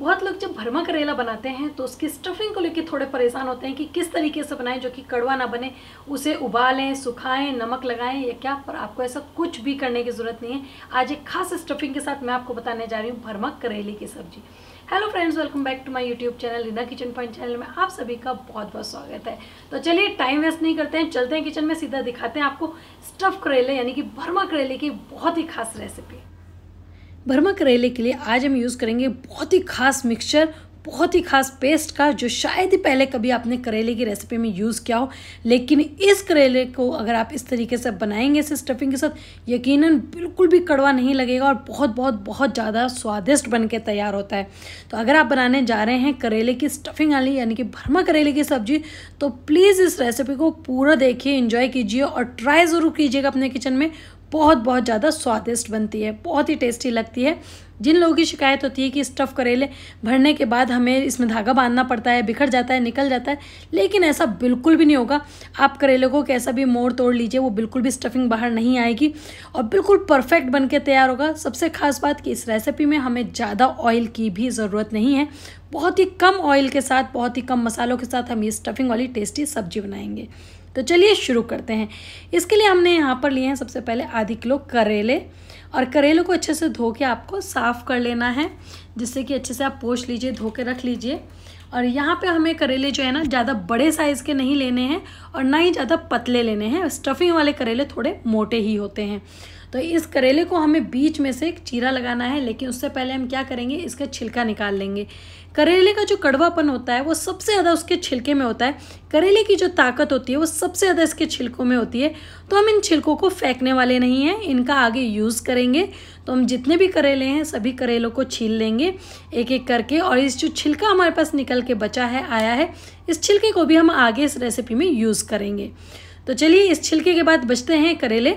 बहुत लोग जब भरमा करेला बनाते हैं तो उसकी स्टफिंग को लेकर थोड़े परेशान होते हैं कि किस तरीके से बनाएं जो कि कड़वा ना बने उसे उबालें सुखाएं नमक लगाएं या क्या पर आपको ऐसा कुछ भी करने की ज़रूरत नहीं है आज एक खास स्टफिंग के साथ मैं आपको बताने जा रही हूँ भरमा करेले की सब्ज़ी hello friends welcome back to my YouTube channel Reena kitchen point channel में आप सभी का बहुत बहुत स्वागत है तो चलिए टाइम वेस्ट नहीं करते हैं चलते हैं किचन में सीधा दिखाते हैं आपको स्टफ़ करेले यानी कि भरमा करेले की बहुत ही खास रेसिपी भरमा करेले के लिए आज हम यूज़ करेंगे बहुत ही खास मिक्सचर बहुत ही खास पेस्ट का जो शायद ही पहले कभी आपने करेले की रेसिपी में यूज़ किया हो लेकिन इस करेले को अगर आप इस तरीके से बनाएंगे इस स्टफिंग के साथ यकीनन बिल्कुल भी कड़वा नहीं लगेगा और बहुत बहुत बहुत ज़्यादा स्वादिष्ट बन के तैयार होता है तो अगर आप बनाने जा रहे हैं करेले की स्टफिंग वाली यानी कि भरमा करेले की सब्जी तो प्लीज़ इस रेसिपी को पूरा देखिए इन्जॉय कीजिए और ट्राई ज़रूर कीजिएगा अपने किचन में बहुत बहुत ज़्यादा स्वादिष्ट बनती है बहुत ही टेस्टी लगती है जिन लोगों की शिकायत होती है कि स्टफ़ करेले भरने के बाद हमें इसमें धागा बांधना पड़ता है बिखर जाता है निकल जाता है लेकिन ऐसा बिल्कुल भी नहीं होगा आप करेले को कैसा भी मोड़ तोड़ लीजिए वो बिल्कुल भी स्टफिंग बाहर नहीं आएगी और बिल्कुल परफेक्ट बन के तैयार होगा सबसे ख़ास बात कि इस रेसिपी में हमें ज़्यादा ऑयल की भी ज़रूरत नहीं है बहुत ही कम ऑयल के साथ बहुत ही कम मसालों के साथ हम ये स्टफिंग वाली टेस्टी सब्जी बनाएंगे तो चलिए शुरू करते हैं इसके लिए हमने यहाँ पर लिए हैं सबसे पहले आधे किलो करेले और करेले को अच्छे से धो के आपको साफ़ कर लेना है जिससे कि अच्छे से आप पोछ लीजिए धो के रख लीजिए और यहाँ पे हमें करेले जो है ना ज़्यादा बड़े साइज़ के नहीं लेने हैं और ना ही ज़्यादा पतले लेने हैं स्टफिंग वाले करेले थोड़े मोटे ही होते हैं तो इस करेले को हमें बीच में से एक चीरा लगाना है लेकिन उससे पहले हम क्या करेंगे इसका छिलका निकाल लेंगे करेले का जो कड़वापन होता है वो सबसे ज़्यादा उसके छिलके में होता है करेले की जो ताकत होती है वो सबसे ज़्यादा इसके छिलकों में होती है तो हम इन छिलकों को फेंकने वाले नहीं हैं इनका आगे यूज़ करेंगे तो हम जितने भी करेले हैं सभी करेलों को छील लेंगे एक एक करके और इस जो छिलका हमारे पास निकल के बचा है आया है इस छिलके को भी हम आगे इस रेसिपी में यूज़ करेंगे तो चलिए इस छिलके के बाद बचते हैं करेले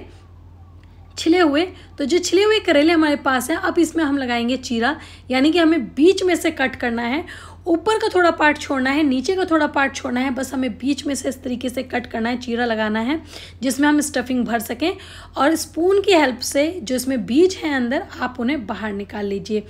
छिले हुए तो जो छिले हुए करेले हमारे पास हैं अब इसमें हम लगाएंगे चीरा यानी कि हमें बीच में से कट करना है ऊपर का थोड़ा पार्ट छोड़ना है नीचे का थोड़ा पार्ट छोड़ना है बस हमें बीच में से इस तरीके से कट करना है चीरा लगाना है जिसमें हम स्टफिंग भर सकें और स्पून की हेल्प से जो इसमें बीज है अंदर आप उन्हें बाहर निकाल लीजिए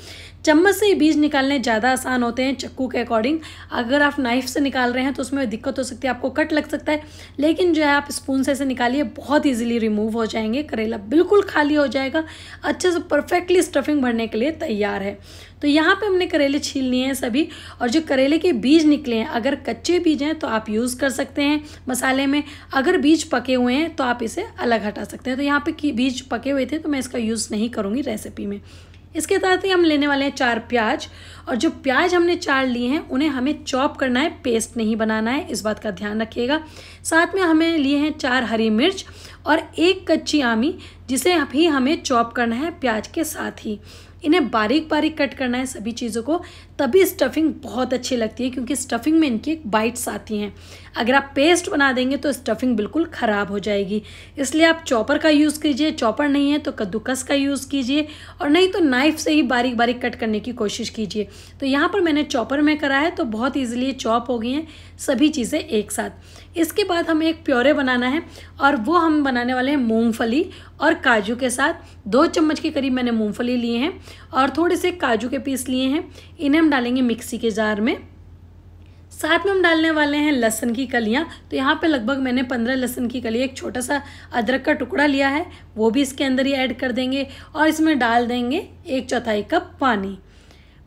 चम्मच से ही बीज निकालने ज़्यादा आसान होते हैं चक्कू के अकॉर्डिंग अगर आप नाइफ से निकाल रहे हैं तो उसमें दिक्कत हो सकती है आपको कट लग सकता है लेकिन जो है आप स्पून से ऐसे निकालिए बहुत ईजिली रिमूव हो जाएंगे करेला बिल्कुल खाली हो जाएगा अच्छे से परफेक्टली स्टफिंग भरने के लिए तैयार है तो यहाँ पे हमने करेले छीन लिए हैं सभी और जो करेले के बीज निकले हैं अगर कच्चे बीज हैं तो आप यूज़ कर सकते हैं मसाले में अगर बीज पके हुए हैं तो आप इसे अलग हटा सकते हैं तो यहाँ पे बीज पके हुए थे तो मैं इसका यूज़ नहीं करूँगी रेसिपी में इसके साथ ही हम लेने वाले हैं चार प्याज और जो प्याज हमने चार लिए हैं उन्हें हमें चॉप करना है पेस्ट नहीं बनाना है इस बात का ध्यान रखिएगा साथ में हमें लिए हैं चार हरी मिर्च और एक कच्ची आमी जिसे भी हमें चॉप करना है प्याज के साथ ही इन्हें बारीक बारीक कट करना है सभी चीज़ों को तभी स्टफिंग बहुत अच्छी लगती है क्योंकि स्टफिंग में इनकी बाइट्स आती हैं अगर आप पेस्ट बना देंगे तो स्टफिंग बिल्कुल ख़राब हो जाएगी इसलिए आप चॉपर का यूज़ कीजिए चॉपर नहीं है तो कद्दूकस का यूज़ कीजिए और नहीं तो नाइफ से ही बारीक बारीक कट करने की कोशिश कीजिए तो यहाँ पर मैंने चॉपर में करा है तो बहुत ईजिली चॉप हो गई हैं सभी चीज़ें एक साथ इसके बाद हमें एक प्योरे बनाना है और वो हम बनाने वाले हैं मूँगफली और काजू के साथ दो चम्मच के करीब मैंने मूँगफली लिए हैं और थोड़े से काजू के पीस लिए हैं इन्हें हम डालेंगे मिक्सी के जार में साथ में हम डालने वाले हैं लहसन की कलियाँ तो यहाँ पे लगभग मैंने पंद्रह लहसन की कलियाँ एक छोटा सा अदरक का टुकड़ा लिया है वो भी इसके अंदर ही ऐड कर देंगे और इसमें डाल देंगे एक चौथाई कप पानी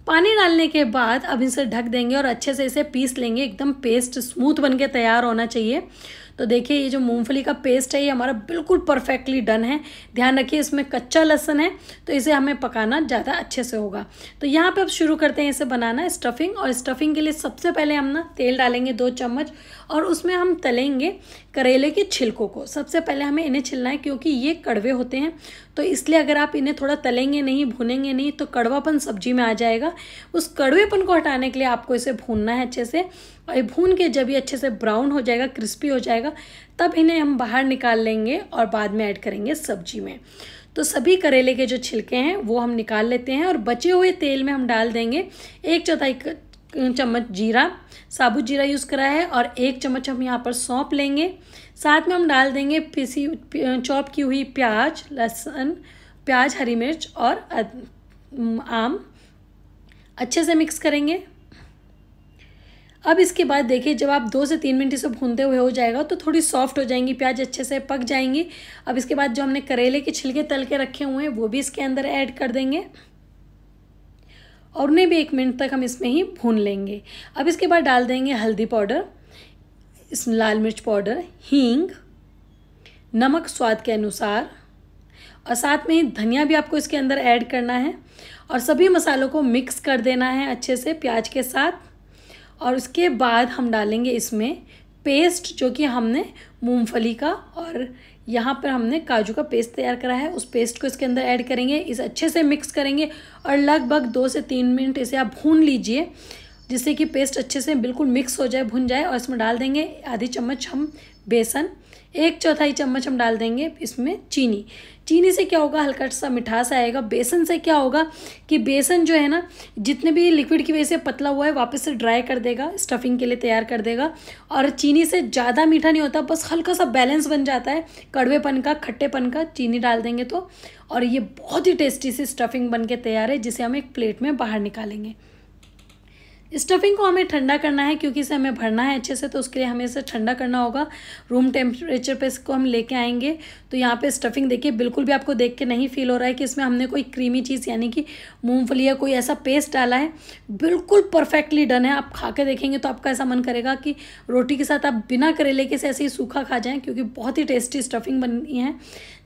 पानी डालने के बाद अब इसे ढक देंगे और अच्छे से इसे पीस लेंगे एकदम पेस्ट स्मूथ बन के तैयार होना चाहिए तो देखिए ये जो मूंगफली का पेस्ट है ये हमारा बिल्कुल परफेक्टली डन है ध्यान रखिए इसमें कच्चा लहसन है तो इसे हमें पकाना ज़्यादा अच्छे से होगा तो यहाँ पर अब शुरू करते हैं इसे बनाना स्टफिंग और स्टफिंग के लिए सबसे पहले हम ना तेल डालेंगे दो चम्मच और उसमें हम तलेंगे करेले के छिलकों को सबसे पहले हमें इन्हें छिलना है क्योंकि ये कड़वे होते हैं तो इसलिए अगर आप इन्हें थोड़ा तलेंगे नहीं भुनेंगे नहीं तो कड़वापन सब्जी में आ जाएगा उस कड़वेपन को हटाने के लिए आपको इसे भूनना है अच्छे से और ये भून के जब ये अच्छे से ब्राउन हो जाएगा क्रिस्पी हो जाएगा तब इन्हें हम बाहर निकाल लेंगे और बाद में ऐड करेंगे सब्जी में तो सभी करेले के जो छिलके हैं वो हम निकाल लेते हैं और बचे हुए तेल में हम डाल देंगे एक चौथाई चम्मच जीरा साबुत जीरा यूज़ करा है और एक चम्मच हम यहाँ पर सौंप लेंगे साथ में हम डाल देंगे पीसी चॉप की हुई प्याज लहसुन प्याज हरी मिर्च और आम अच्छे से मिक्स करेंगे अब इसके बाद देखिए जब आप दो से तीन मिनट इसे भूनते हुए हो जाएगा तो थोड़ी सॉफ्ट हो जाएंगी प्याज अच्छे से पक जाएंगी अब इसके बाद जो हमने करेले के छिलके तल के रखे हुए हैं वो भी इसके अंदर ऐड कर देंगे और उन्हें भी एक मिनट तक हम इसमें ही भून लेंगे अब इसके बाद डाल देंगे हल्दी पाउडर इसमें लाल मिर्च पाउडर हींग नमक स्वाद के अनुसार और साथ में ही धनिया भी आपको इसके अंदर ऐड करना है और सभी मसालों को मिक्स कर देना है अच्छे से प्याज के साथ और उसके बाद हम डालेंगे इसमें पेस्ट जो कि हमने मूंगफली का और यहाँ पर हमने काजू का पेस्ट तैयार करा है उस पेस्ट को इसके अंदर ऐड करेंगे इसे अच्छे से मिक्स करेंगे और लगभग दो से तीन मिनट इसे आप भून लीजिए जिससे कि पेस्ट अच्छे से बिल्कुल मिक्स हो जाए भुन जाए और इसमें डाल देंगे आधी चम्मच हम बेसन एक चौथाई चम्मच हम डाल देंगे इसमें चीनी चीनी से क्या होगा हल्का सा मिठास आएगा बेसन से क्या होगा कि बेसन जो है ना जितने भी लिक्विड की वजह से पतला हुआ है वापस से ड्राई कर देगा स्टफिंग के लिए तैयार कर देगा और चीनी से ज़्यादा मीठा नहीं होता बस हल्का सा बैलेंस बन जाता है कड़वेपन का खट्टेपन का चीनी डाल देंगे तो और ये बहुत ही टेस्टी सी स्टफिंग बन के तैयार है जिसे हम एक प्लेट में बाहर निकालेंगे स्टफिंग को हमें ठंडा करना है क्योंकि इसे हमें भरना है अच्छे से तो उसके लिए हमें इसे ठंडा करना होगा रूम टेम्परेचर पे इसको हम लेके आएंगे तो यहाँ पे स्टफिंग देखिए बिल्कुल भी आपको देख के नहीं फील हो रहा है कि इसमें हमने कोई क्रीमी चीज़ यानी कि मूंगफली या कोई ऐसा पेस्ट डाला है बिल्कुल परफेक्टली डन है आप खा के देखेंगे तो आपका ऐसा मन करेगा कि रोटी के साथ आप बिना करेले के ऐसे ही सूखा खा जाएँ क्योंकि बहुत ही टेस्टी स्टफिंग बनी है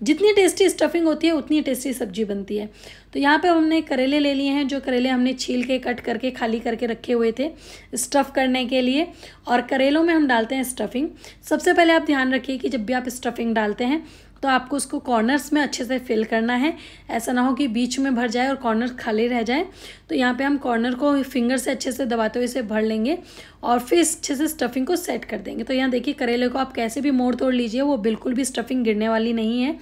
जितनी टेस्टी स्टफिंग होती है उतनी टेस्टी सब्जी बनती है तो यहाँ पे हमने करेले ले लिए हैं जो करेले हमने छील के कट करके खाली करके रखे हुए थे स्टफ़ करने के लिए और करेलों में हम डालते हैं स्टफ़िंग सबसे पहले आप ध्यान रखिए कि जब भी आप स्टफ़िंग डालते हैं तो आपको उसको कॉर्नर्स में अच्छे से फिल करना है ऐसा ना हो कि बीच में भर जाए और कॉर्नर खाली रह जाए तो यहाँ पे हम कॉर्नर को फिंगर से अच्छे से दबाते हुए इसे भर लेंगे और फिर अच्छे से स्टफिंग को सेट कर देंगे तो यहाँ देखिए करेले को आप कैसे भी मोड़ तोड़ लीजिए वो बिल्कुल भी स्टफिंग गिरने वाली नहीं है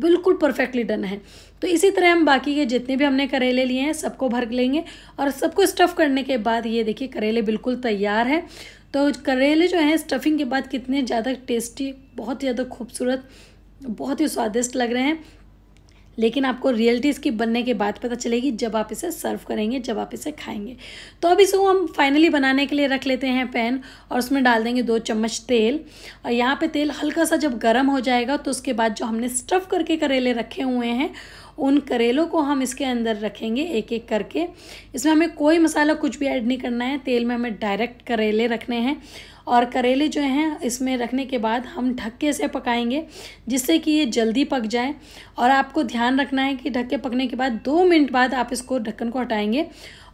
बिल्कुल परफेक्टली डन है तो इसी तरह हम बाकी के जितने भी हमने करेले लिए हैं सबको भर लेंगे और सबको स्टफ़ करने के बाद ये देखिए करेले बिल्कुल तैयार है तो करेले जो हैं स्टफिंग के बाद कितने ज़्यादा टेस्टी बहुत ज़्यादा खूबसूरत बहुत ही स्वादिष्ट लग रहे हैं लेकिन आपको रियलिटी इसकी बनने के बाद पता चलेगी जब आप इसे सर्व करेंगे जब आप इसे खाएंगे तो अब इसको हम फाइनली बनाने के लिए रख लेते हैं पैन और उसमें डाल देंगे दो चम्मच तेल और यहाँ पे तेल हल्का सा जब गर्म हो जाएगा तो उसके बाद जो हमने स्टफ़ करके करेले रखे हुए हैं उन करेलों को हम इसके अंदर रखेंगे एक एक करके इसमें हमें कोई मसाला कुछ भी ऐड नहीं करना है तेल में हमें डायरेक्ट करेले रखने हैं और करेले जो हैं इसमें रखने के बाद हम ढक्के से पकाएंगे जिससे कि ये जल्दी पक जाए और आपको ध्यान रखना है कि ढक्के पकने के बाद दो मिनट बाद आप इसको ढक्कन को हटाएंगे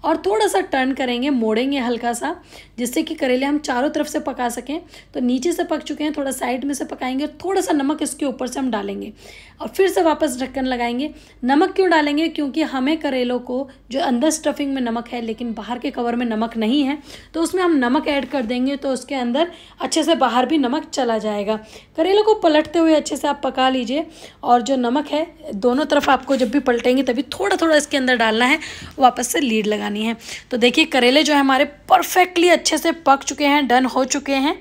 और थोड़ा सा टर्न करेंगे मोड़ेंगे हल्का सा जिससे कि करेले हम चारों तरफ से पका सकें तो नीचे से पक चुके हैं थोड़ा साइड में से पकाएंगे और थोड़ा सा नमक इसके ऊपर से हम डालेंगे और फिर से वापस ढक्कन लगाएंगे नमक क्यों डालेंगे क्योंकि हमें करेलों को जो अंदर स्टफिंग में नमक है लेकिन बाहर के कवर में नमक नहीं है तो उसमें हम नमक ऐड कर देंगे तो उसके अंदर अच्छे से बाहर भी नमक चला जाएगा करेलों को पलटते हुए अच्छे से आप पका लीजिए और जो नमक है दोनों तरफ आपको जब भी पलटेंगे तभी थोड़ा थोड़ा इसके अंदर डालना है वापस से लीड लगाना बनानी है तो देखिए करेले जो है हमारे परफेक्टली अच्छे से पक चुके हैं डन हो चुके हैं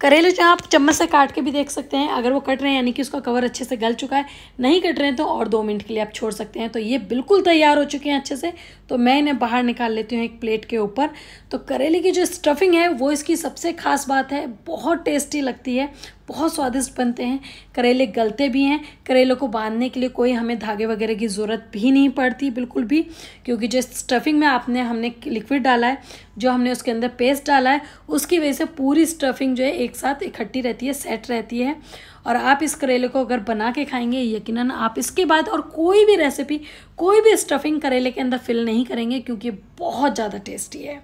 करेले जो आप चम्मच से काट के भी देख सकते हैं अगर वो कट रहे हैं यानी कि उसका कवर अच्छे से गल चुका है नहीं कट रहे हैं तो और दो मिनट के लिए आप छोड़ सकते हैं तो ये बिल्कुल तैयार हो चुके हैं अच्छे से तो मैं इन्हें बाहर निकाल लेती हूँ एक प्लेट के ऊपर तो करेले की जो स्टफिंग है वो इसकी सबसे खास बात है बहुत टेस्टी लगती है बहुत स्वादिष्ट बनते हैं करेले गलते भी हैं करेलों को बांधने के लिए कोई हमें धागे वगैरह की ज़रूरत भी नहीं पड़ती बिल्कुल भी क्योंकि जो स्टफिंग में आपने हमने लिक्विड डाला है जो हमने उसके अंदर पेस्ट डाला है उसकी वजह से पूरी स्टफिंग जो है एक साथ इकट्ठी रहती है सेट रहती है और आप इस करेले को अगर बना के खाएंगे यकीन आप इसके बाद और कोई भी रेसिपी कोई भी स्टफिंग करेले के अंदर फिल नहीं करेंगे क्योंकि बहुत ज़्यादा टेस्टी है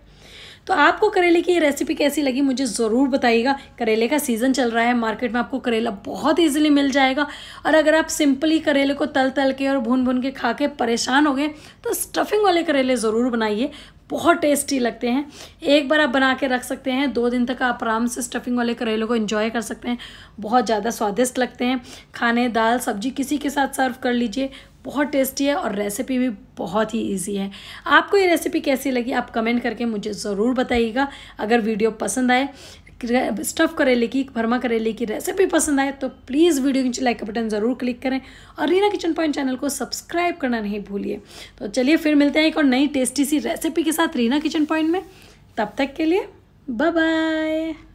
तो आपको करेले की ये रेसिपी कैसी लगी मुझे ज़रूर बताइएगा करेले का सीज़न चल रहा है मार्केट में आपको करेला बहुत ईजिली मिल जाएगा और अगर आप सिंपली करेले को तल तल के और भून भून के खा के परेशान हो गए तो स्टफिंग वाले करेले ज़रूर बनाइए बहुत टेस्टी लगते हैं एक बार आप बना के रख सकते हैं दो दिन तक आप आराम से स्टफिंग वाले करेले को इन्जॉय कर सकते हैं बहुत ज़्यादा स्वादिष्ट लगते हैं खाने दाल सब्जी किसी के साथ सर्व कर लीजिए बहुत टेस्टी है और रेसिपी भी बहुत ही ईजी है आपको ये रेसिपी कैसी लगी आप कमेंट करके मुझे ज़रूर बताइएगा अगर वीडियो पसंद आए स्टफ़ करेले की भरमा करेले की रेसिपी पसंद आए तो प्लीज़ वीडियो के नीचे लाइक का बटन ज़रूर क्लिक करें और रीना किचन पॉइंट चैनल को सब्सक्राइब करना नहीं भूलिए तो चलिए फिर मिलते हैं एक और नई टेस्टी सी रेसिपी के साथ रीना किचन पॉइंट में तब तक के लिए बाय बाय